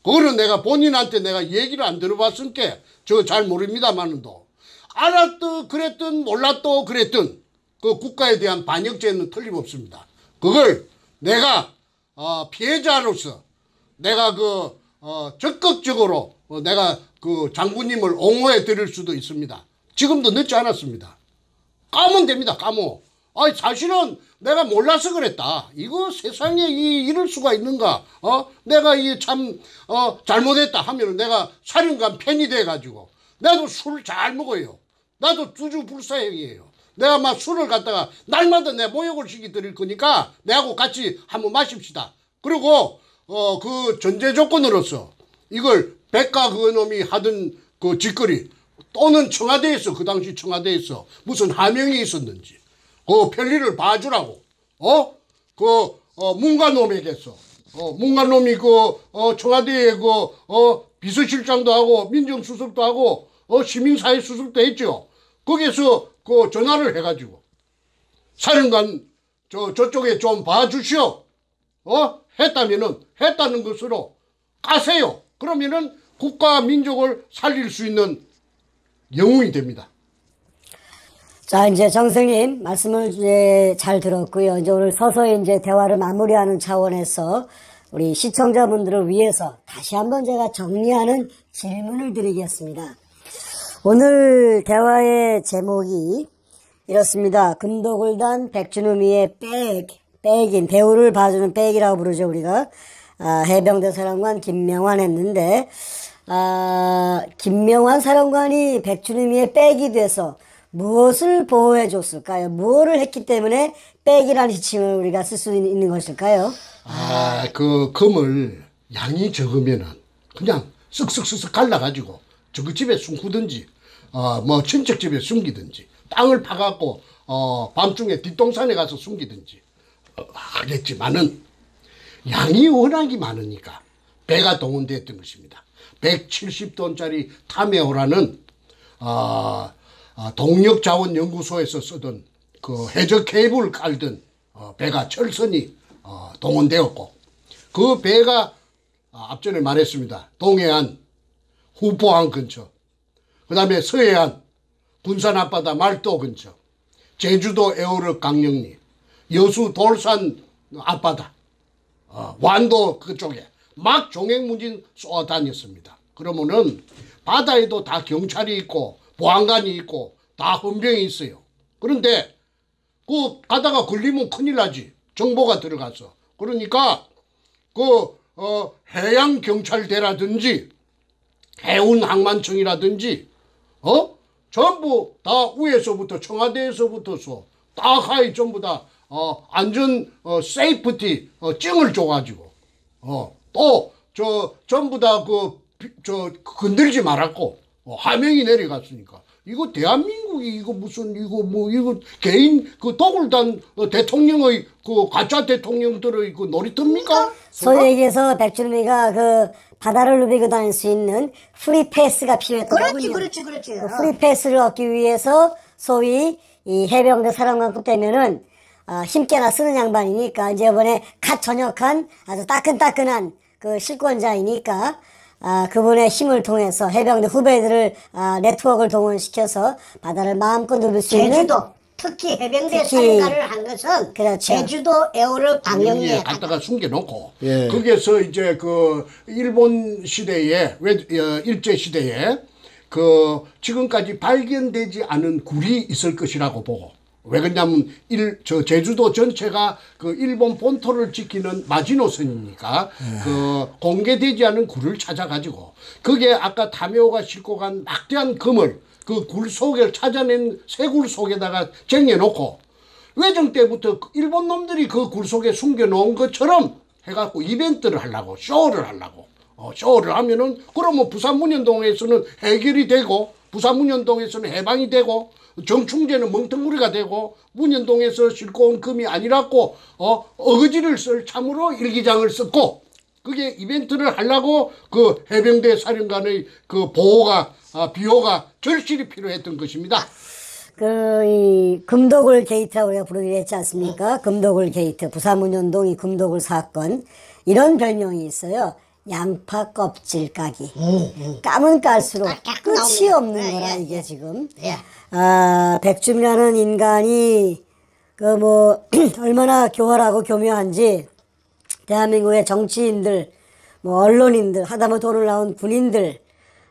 그거는 내가 본인한테 내가 얘기를 안 들어봤으니까 저 잘 모릅니다만은도 알았든 그랬든 몰랐든 그랬든 그 국가에 대한 반역죄는 틀림없습니다. 그걸 내가 어, 피해자로서 내가 그 어, 적극적으로 어, 내가 그 장군님을 옹호해 드릴 수도 있습니다. 지금도 늦지 않았습니다. 까면 됩니다. 까모. 아 사실은 내가 몰라서 그랬다. 이거 세상에 이, 이럴 수가 있는가? 어? 내가 이 참, 어, 잘못했다 하면은 내가 사령관 팬이 돼가지고. 나도 술 잘 먹어요. 나도 주주불사형이에요. 내가 막 술을 갖다가 날마다 내 모욕을 시키 드릴 거니까 내하고 같이 한번 마십시다. 그리고, 어, 그 전제 조건으로서 이걸 백가 그 놈이 하던 그 짓거리 또는 청와대에서 그 당시 청와대에서 무슨 하명이 있었는지 그 편리를 봐주라고. 어? 그, 어, 문관놈이겠서 어, 문관놈이 그, 어, 청와대에 그, 어, 비서실장도 하고, 민정수석도 하고, 어, 시민사회 수석도 했죠. 거기서그 전화를 해가지고. 사령관, 저, 저쪽에 좀 봐주시오. 어? 했다면은, 했다는 것으로 가세요 그러면은 국가 민족을 살릴 수 있는 영웅이 됩니다. 자, 이제 정승님 말씀을 이제 잘 들었고요. 이제 오늘 서서히 이제 대화를 마무리하는 차원에서 우리 시청자분들을 위해서 다시 한번 제가 정리하는 질문을 드리겠습니다. 오늘 대화의 제목이 이렇습니다. 금도골단 백준우미의 백, 백인, 배우를 봐주는 백이라고 부르죠, 우리가. 아, 해병대 사령관 김명환 했는데, 아, 김명환 사령관이 백준우미의 백이 돼서 무엇을 보호해 줬을까요? 무엇 했기 때문에 백이라는 지칭을 우리가 쓸 수 있는 것일까요? 아, 그금을 양이 적으면은 그냥 쓱쓱쓱쓱 갈라가지고 저그 집에 숨구든지, 어, 뭐 친척 집에 숨기든지, 땅을 파갖고, 어, 밤중에 뒷동산에 가서 숨기든지 어, 하겠지만은 양이 워낙이 많으니까 배가 동원됐던 것입니다. 170돈짜리 타메오라는 어, 아, 동력자원연구소에서 쓰던 그해적 케이블 깔던 어, 배가 철선이 어, 동원되었고 그 배가 아, 앞전에 말했습니다. 동해안 후포항 근처 그 다음에 서해안 군산 앞바다 말도 근처 제주도 에어르 강령리 여수 돌산 앞바다 어, 완도 그쪽에 막 종횡무진 쏘아다녔습니다. 그러면은 바다에도 다 경찰이 있고 보안관이 있고 다 헌병이 있어요. 그런데 그 가다가 걸리면 큰일 나지. 정보가 들어가서. 그러니까 그 어, 해양 경찰대라든지 해운 항만청이라든지 어? 전부 다 위에서부터 청와대에서부터서 다하이 전부 다 어, 안전 어, 세이프티 어, 증을 줘가지고 어, 또 저 전부 다 그 저 건들지 말았고 어, 하명이 내려갔으니까. 이거 대한민국이 이거 무슨 이거 뭐 이거 개인 그 독을 단 어, 대통령의 그 가짜 대통령들의 그 놀이터입니까? 소위 그러니까 얘기해서 백준미가 그 바다를 누비고 다닐 수 있는 프리 패스가 필요했다고 그렇지 그렇지 그렇지 그 어. 프리 패스를 얻기 위해서 소위 이 해병대 사령관급 되면은 어, 힘께나 쓰는 양반이니까 이제 이번에 갓 전역한 아주 따끈따끈한 그 실권자이니까 아, 그분의 힘을 통해서 해병대 후배들을 아, 네트워크를 동원시켜서 바다를 마음껏 누릴 수 있는 제주도 특히 해병대 특히, 참가를 한 것은 그렇죠. 제주도 에어를 방영리에 갖다가 숨겨놓고 예. 거기에서 이제 그 일본 시대에 왜 어, 일제 시대에 그 지금까지 발견되지 않은 굴이 있을 것이라고 보고 왜 그러냐면 일, 저 제주도 전체가 그 일본 본토를 지키는 마지노선이니까 네. 그 공개되지 않은 굴을 찾아가지고 그게 아까 다메오가 싣고 간 막대한 금을 그 굴 속에 찾아낸 쇠굴 속에다가 쟁여놓고 외정 때부터 그 일본 놈들이 그 굴 속에 숨겨놓은 것처럼 해갖고 이벤트를 하려고 쇼를 하려고 어, 쇼를 하면은 그러면 부산 문현동에서는 해결이 되고 부산 문현동에서는 해방이 되고 정충제는 멍텅구리가 되고 문현동에서 싣고 온 금이 아니라고 어, 어거지를 쓸 참으로 일기장을 썼고 그게 이벤트를 하려고 그 해병대 사령관의 그 보호가 아, 비호가 절실히 필요했던 것입니다. 그, 이, 금도굴 게이트라고 우리가 부르기로 했지 않습니까? 금도굴 게이트, 부산문현동이 금도굴 사건. 이런 별명이 있어요. 양파 껍질 까기. 까면 깔수록 아, 끝이 없는 예, 거라 예, 이게 예. 지금. 아, 백줌이라는 인간이 그 뭐 얼마나 교활하고 교묘한지 대한민국의 정치인들, 뭐 언론인들, 하다못해 돈을 나온 군인들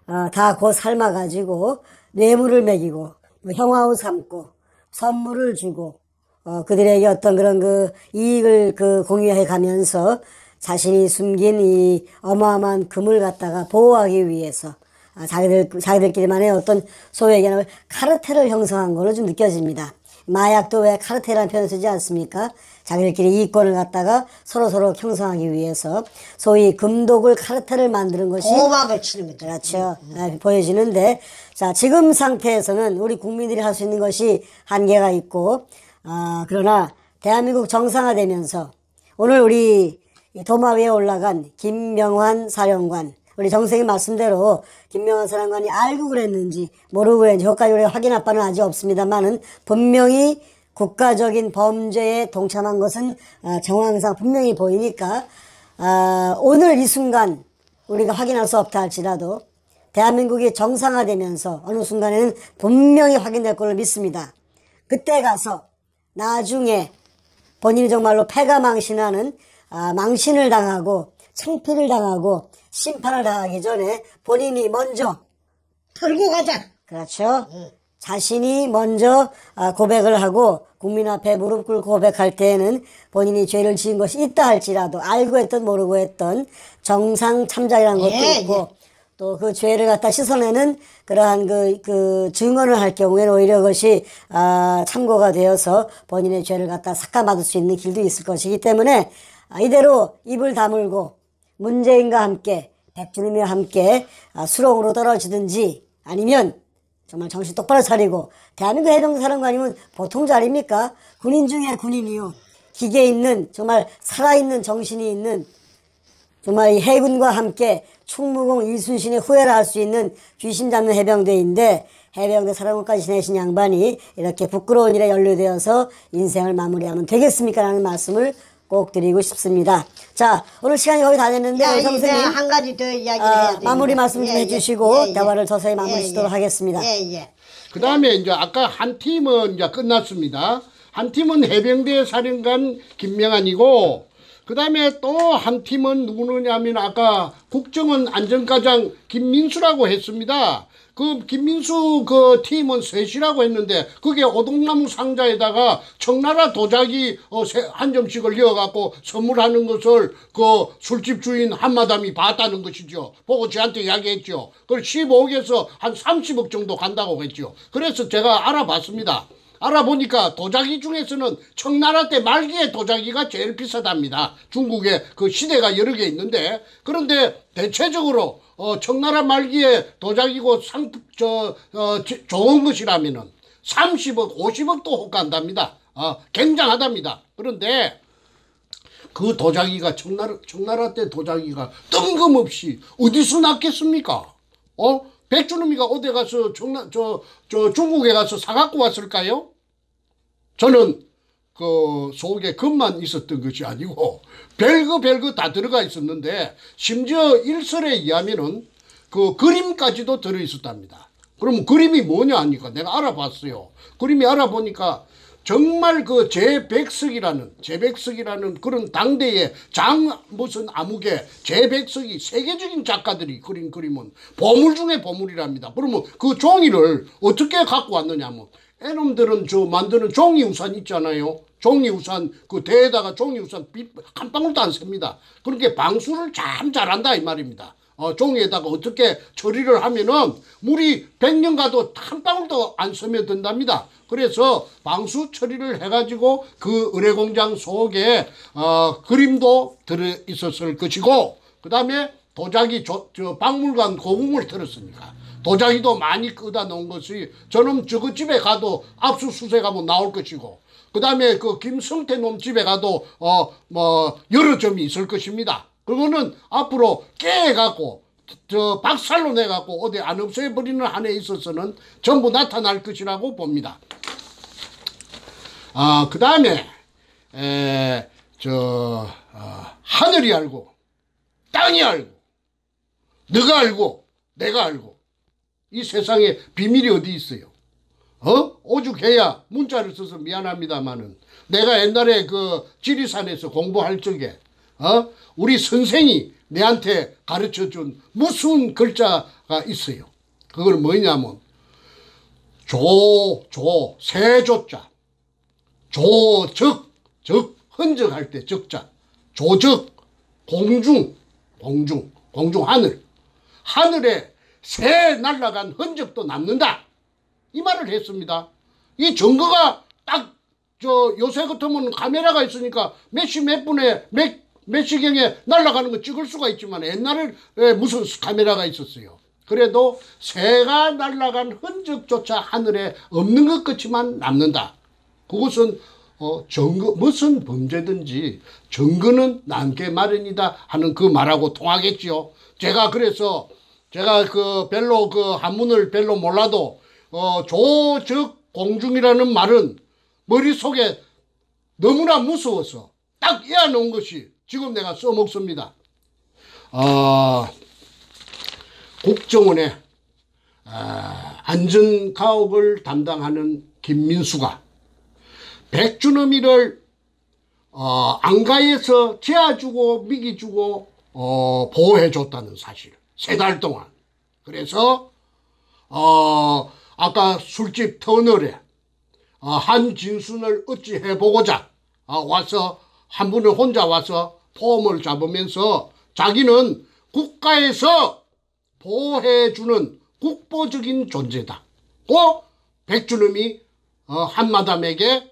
어, 다곧 삶아가지고 뇌물을 먹이고 뭐 형아우 삼고 선물을 주고 어, 그들에게 어떤 그런 그 이익을 그 공유해 가면서 자신이 숨긴 이 어마어마한 금을 갖다가 보호하기 위해서 아, 자기들, 자기들끼리만의 어떤 소위 얘기하는 카르텔을 형성한 걸로 좀 느껴집니다. 마약도 왜 카르텔이라는 표현을 쓰지 않습니까? 자기들끼리 이권을 갖다가 서로서로 형성하기 위해서 소위 금독을 카르텔을 만드는 것이 호박을 치는 거죠. 그렇죠. 음. 보여지는데 자 지금 상태에서는 우리 국민들이 할 수 있는 것이 한계가 있고 아 그러나 대한민국 정상화되면서 오늘 우리 도마 위에 올라간 김명환 사령관 우리 정생의 말씀대로 김명환 사령관이 알고 그랬는지 모르고 그랬는지 그것까지 우리가 확인할 바는 아직 없습니다만은 분명히 국가적인 범죄에 동참한 것은 아, 정황상 분명히 보이니까 아, 오늘 이 순간 우리가 확인할 수 없다 할지라도 대한민국이 정상화되면서 어느 순간에는 분명히 확인될 걸로 믿습니다. 그때 가서 나중에 본인이 정말로 패가 망신하는 아, 망신을 당하고 창피를 당하고 심판을 당하기 전에 본인이 먼저 털고 가자. 그렇죠. 응. 자신이 먼저 아, 고백을 하고 국민 앞에 무릎 꿇고 고백할 때에는 본인이 죄를 지은 것이 있다 할지라도 알고 했던 모르고 했던 정상 참작이라는 것도 예, 있고 예. 또그 죄를 갖다 씻어내는 그러한 그, 그 증언을 할 경우에는 오히려 그것이 아, 참고가 되어서 본인의 죄를 갖다 삭감받을 수 있는 길도 있을 것이기 때문에 아, 이대로 입을 다물고 문재인과 함께 백준님과 함께 아, 수렁으로 떨어지든지 아니면 정말 정신 똑바로 차리고 대한민국 해병사령관이면 보통 자리입니까? 군인 중에 군인이요. 기계 있는 정말 살아있는 정신이 있는 정말 해군과 함께 충무공 이순신의 후회를 할 수 있는 귀신 잡는 해병대인데 해병대 사령관까지 지내신 양반이 이렇게 부끄러운 일에 연루되어서 인생을 마무리하면 되겠습니까? 라는 말씀을 꼭 드리고 싶습니다. 자, 오늘 시간이 거의 다 됐는데 야, 선생님 한 가지 더 이야기를 어, 해야 마무리 말씀 좀 예, 예, 해주시고 예, 예. 대화를 서서히 예, 예. 마무리하도록 하겠습니다. 그 다음에 이제 아까 한 팀은 이제 끝났습니다. 한 팀은 해병대 사령관 김명환이고 그 다음에 또 한 팀은 누구냐 하면 아까 국정원 안전과장 김민수라고 했습니다. 그 김민수 그 팀은 셋이라고 했는데 그게 오동나무 상자에다가 청나라 도자기 어한 점씩을 이어갖고 선물하는 것을 그 술집 주인 한마담이 봤다는 것이죠. 보고 저한테 이야기했죠. 그걸 15억에서 한 30억 정도 간다고 했죠. 그래서 제가 알아봤습니다. 알아보니까 도자기 중에서는 청나라 때 말기에 도자기가 제일 비싸답니다. 중국에 그 시대가 여러 개 있는데 그런데 대체적으로 어, 청나라 말기에 도자기고 상, 품 저, 어, 좋은 것이라면은 30억, 50억도 호가한답니다. 어, 굉장하답니다. 그런데 그 도자기가 청나라, 청나라 때 도자기가 뜬금없이 어디서 났겠습니까? 어? 백주놈이가 어디 가서 중남, 저, 저 중국에 가서 사갖고 왔을까요? 저는 그 속에 금만 있었던 것이 아니고 별거 별거 다 들어가 있었는데 심지어 일설에 의하면은 그 그림까지도 들어 있었답니다. 그럼 그림이 뭐냐 하니까 내가 알아봤어요. 그림이 알아보니까 정말 그 제백석이라는 제백석이라는 그런 당대의 장 무슨 암흑의 제백석이 세계적인 작가들이 그린 그림은 보물 중에 보물이랍니다. 그러면 그 종이를 어떻게 갖고 왔느냐 하면 뭐. 애놈들은 저 만드는 종이 우산 있잖아요. 종이 우산 그 대에다가 종이 우산 한 방울도 안 셉니다. 그렇게 방수를 참 잘한다 이 말입니다. 어, 종에다가 어떻게 처리를 하면은 물이 100년 가도 한 방울도 안 쓰면 된답니다 그래서 방수 처리를 해가지고 그 의뢰공장 속에 어, 그림도 들어 있었을 것이고 그 다음에 도자기 저, 저 박물관 고궁을 들었으니까 도자기도 많이 끄다 놓은 것이 저놈 저거 집에 가도 압수수색 하면 뭐 나올 것이고 그 다음에 그 김성태 놈 집에 가도 어 뭐 여러 점이 있을 것입니다. 그거는 앞으로 깨갖고 저 박살로 내갖고 어디 안 없애버리는 한에 있어서는 전부 나타날 것이라고 봅니다. 아, 그 다음에, 저, 어, 하늘이 알고, 땅이 알고, 네가 알고, 내가 알고. 이 세상에 비밀이 어디 있어요? 어? 오죽해야 문자를 써서 미안합니다만은. 내가 옛날에 그 지리산에서 공부할 적에 어? 우리 선생이 내한테 가르쳐 준 무슨 글자가 있어요. 그걸 뭐냐면 조, 조, 세조자 조, 적, 적, 흔적할 때 적자 조적, 공중, 공중, 공중 하늘 하늘에 새 날라간 흔적도 남는다 이 말을 했습니다 이 증거가 딱 저 요새 같으면 카메라가 있으니까 몇 시 몇 분에 몇매 시경에 날아가는 거 찍을 수가 있지만 옛날에 무슨 카메라가 있었어요. 그래도 새가 날아간 흔적조차 하늘에 없는 것 같지만 남는다. 그것은 어, 증거, 무슨 범죄든지 증거는 남게 마련이다 하는 그 말하고 통하겠지요. 제가 그래서 제가 그 별로 그 한문을 별로 몰라도 어, 조적 공중이라는 말은 머릿속에 너무나 무서워서 딱 이어놓은 것이 지금 내가 써먹습니다. 아, 국정원의 아, 안전가옥을 담당하는 김민수가 백주놈이를 어, 안가에서 채워주고 미기주고 어, 보호해줬다는 사실 세 달 동안 그래서 어, 아까 술집 터널에 어, 한진순을 어찌 해보고자 어, 와서 한분을 혼자 와서 폼을 잡으면서 자기는 국가에서 보호해주는 국보적인 존재다. 고 백준음이 어, 한마담에게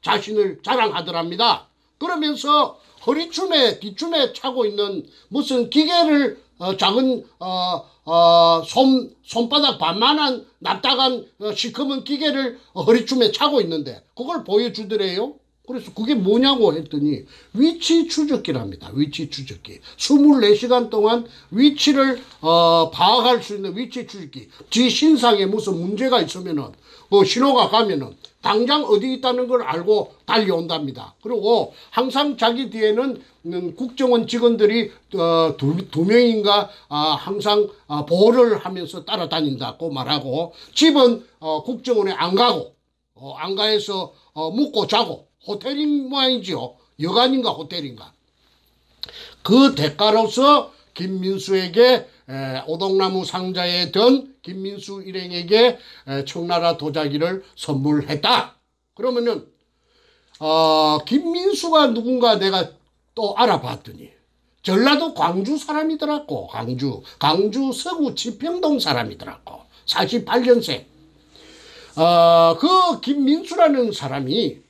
자신을 자랑하더랍니다. 그러면서 허리춤에 뒤춤에 차고 있는 무슨 기계를 어, 작은 어, 어, 손, 손바닥 반만한 납작한 어, 시커먼 기계를 허리춤에 차고 있는데 그걸 보여주더래요. 그래서 그게 뭐냐고 했더니 위치 추적기랍니다. 위치 추적기. 24시간 동안 위치를 어, 파악할 수 있는 위치 추적기. 지 신상에 무슨 문제가 있으면은 어, 신호가 가면은 당장 어디 있다는 걸 알고 달려온답니다. 그리고 항상 자기 뒤에는 음, 국정원 직원들이 어, 두, 두 명인가 아, 항상 아, 보호를 하면서 따라다닌다고 말하고 집은 어, 국정원에 안 가고 어, 안 가해서 어, 묵고 자고 호텔인 모양이지요. 여관인가 호텔인가. 그 대가로서 김민수에게 오동나무 상자에 든 김민수 일행에게 청나라 도자기를 선물했다. 그러면은 어, 김민수가 누군가 내가 또 알아봤더니 전라도 광주 사람이더라고 광주 광주 서구 지평동 사람이더라고 48년생 어, 그 김민수라는 사람이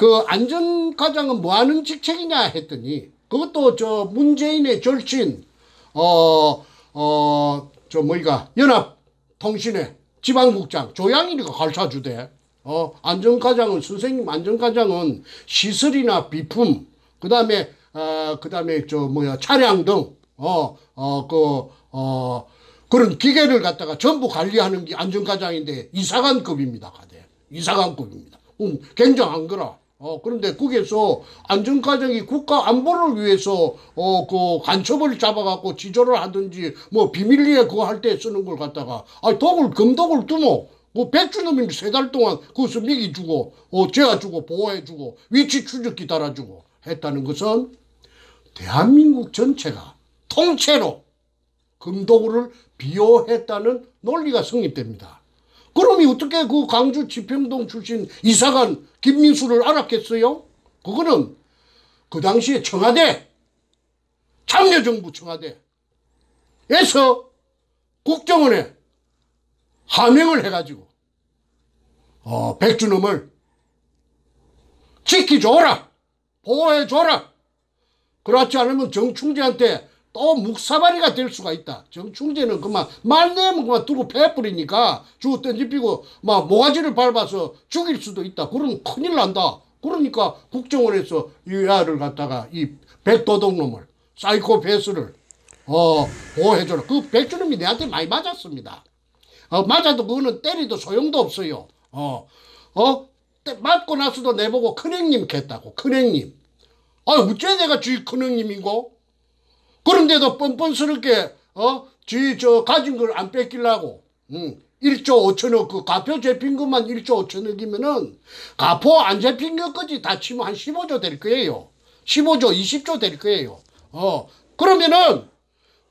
그 안전과장은 뭐 하는 직책이냐 했더니 그것도 저 문재인의 절친 어 어 저 뭐이가 연합통신의 지방국장 조양이가 가르쳐 주대. 어 안전과장은 선생님 안전과장은 시설이나 비품 그다음에 어 그다음에 저 뭐야 차량 등어어그어 어, 그, 어, 그런 기계를 갖다가 전부 관리하는 게 안전과장인데 이사관급입니다 가대 이사관급입니다. 음, 굉장한 거라. 어, 그런데 거기에서 안전과정이 국가 안보를 위해서, 어, 그, 간첩을 잡아갖고 지조를 하든지, 뭐, 비밀리에 그거 할 때 쓰는 걸 갖다가, 아, 독을, 금독을 두모, 그 백주놈이 세 달 동안 그것을 미기 주고, 어, 재화 주고, 보호해 주고, 위치 추적기 달아주고 했다는 것은 대한민국 전체가 통째로 금독을 비호했다는 논리가 성립됩니다. 그럼 어떻게 그 광주 지평동 출신 이사관 김민수를 알았겠어요? 그거는 그 당시에 청와대 참여정부 청와대에서 국정원에 하명을 해가지고 어, 백준엄을 지키줘라 보호해줘라 그렇지 않으면 정충재한테 또 묵사발이가 될 수가 있다. 정충제는 그만 말 내면 그만 두고 패버리니까 주고 던지피고 막 모가지를 밟아서 죽일 수도 있다. 그럼 큰일 난다. 그러니까 국정원에서 유야를 갖다가 이 백도둑놈을 사이코패스를 어 보호해줘라. 그 백주놈이 내한테 많이 맞았습니다. 어 맞아도 그거는 때리도 소용도 없어요. 어어 어? 어? 맞고 나서도 내보고 큰형님 겠다고 큰형님. 아 어째 내가 주위 큰형님이고 그런데도 뻔뻔스럽게 어? 지 저 가진 걸 안 뺏기려고 음. 1조 5천억 그 가표 잡힌 것만 1조 5천억이면은 가포 안 잡힌 것까지 다 치면 한 15조 될 거예요. 15조 20조 될 거예요. 어 그러면은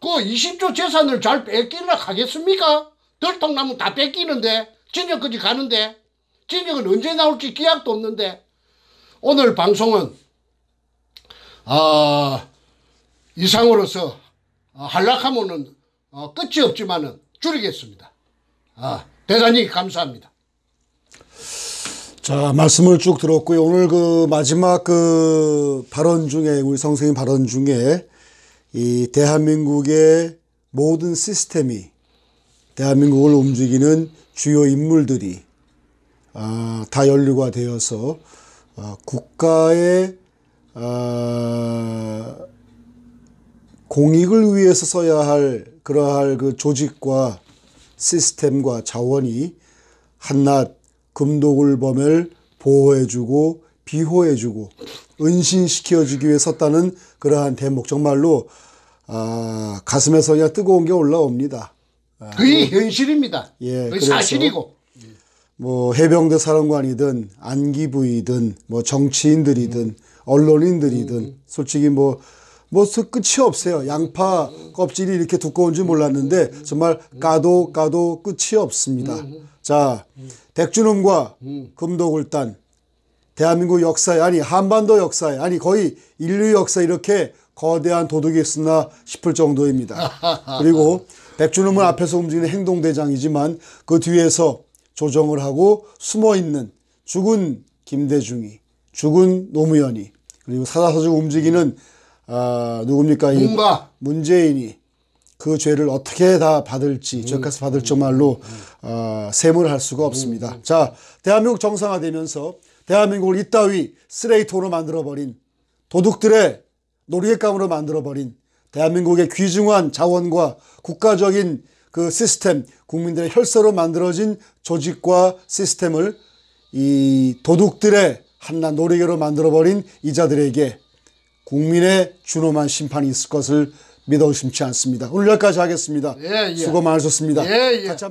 그 20조 재산을 잘 뺏기려 하겠습니까? 들통나면 다 뺏기는데 진영까지 가는데 진영은 언제 나올지 기약도 없는데 오늘 방송은 아 어, 이상으로서 어, 한락하면은 어, 끝이 없지만은 줄이겠습니다. 아, 대단히 감사합니다. 자 말씀을 쭉 들었고요. 오늘 그 마지막 그 발언 중에 우리 성생님 발언 중에 이 대한민국의 모든 시스템이 대한민국을 움직이는 주요 인물들이 아, 다 연루가 되어서 아, 국가의 아, 공익을 위해서 써야 할 그러할 그 조직과 시스템과 자원이 한낱 금독을 범을 보호해주고 비호해주고 은신시켜주기 위해 썼다는 그러한 대목 정말로 아, 가슴에서 그냥 뜨거운 게 올라옵니다. 아, 그게 현실입니다. 예, 그 사실이고. 뭐 해병대 사령관이든 안기부이든 뭐 정치인들이든 음. 언론인들이든 음. 음. 솔직히 뭐뭐 끝이 없어요. 양파 껍질이 이렇게 두꺼운 줄 몰랐는데 정말 까도 까도 끝이 없습니다. 자, 백준음과 금도굴단 대한민국 역사에 아니 한반도 역사에 아니 거의 인류 역사 이렇게 거대한 도둑이 있었나 싶을 정도입니다. 그리고 백준음은 앞에서 움직이는 행동대장이지만 그 뒤에서 조정을 하고 숨어있는 죽은 김대중이 죽은 노무현이 그리고 사사사주 움직이는 아, 누굽니까? 뭔가 문재인이 그 죄를 어떻게 다 받을지 음. 죄값을 받을 정말로 음. 어, 아, 셈을 할 수가 음. 없습니다. 음. 자, 대한민국 정상화되면서 대한민국을 이따위 쓰레기통으로 만들어버린 도둑들의 놀이감으로 만들어버린 대한민국의 귀중한 자원과 국가적인 그 시스템, 국민들의 혈서로 만들어진 조직과 시스템을 이 도둑들의 한낱 놀이개로 만들어버린 이자들에게 국민의 준엄한 심판이 있을 것을 믿어 의심치 않습니다. 오늘 여기까지 하겠습니다. 예, 예. 수고 많으셨습니다. 예, 예.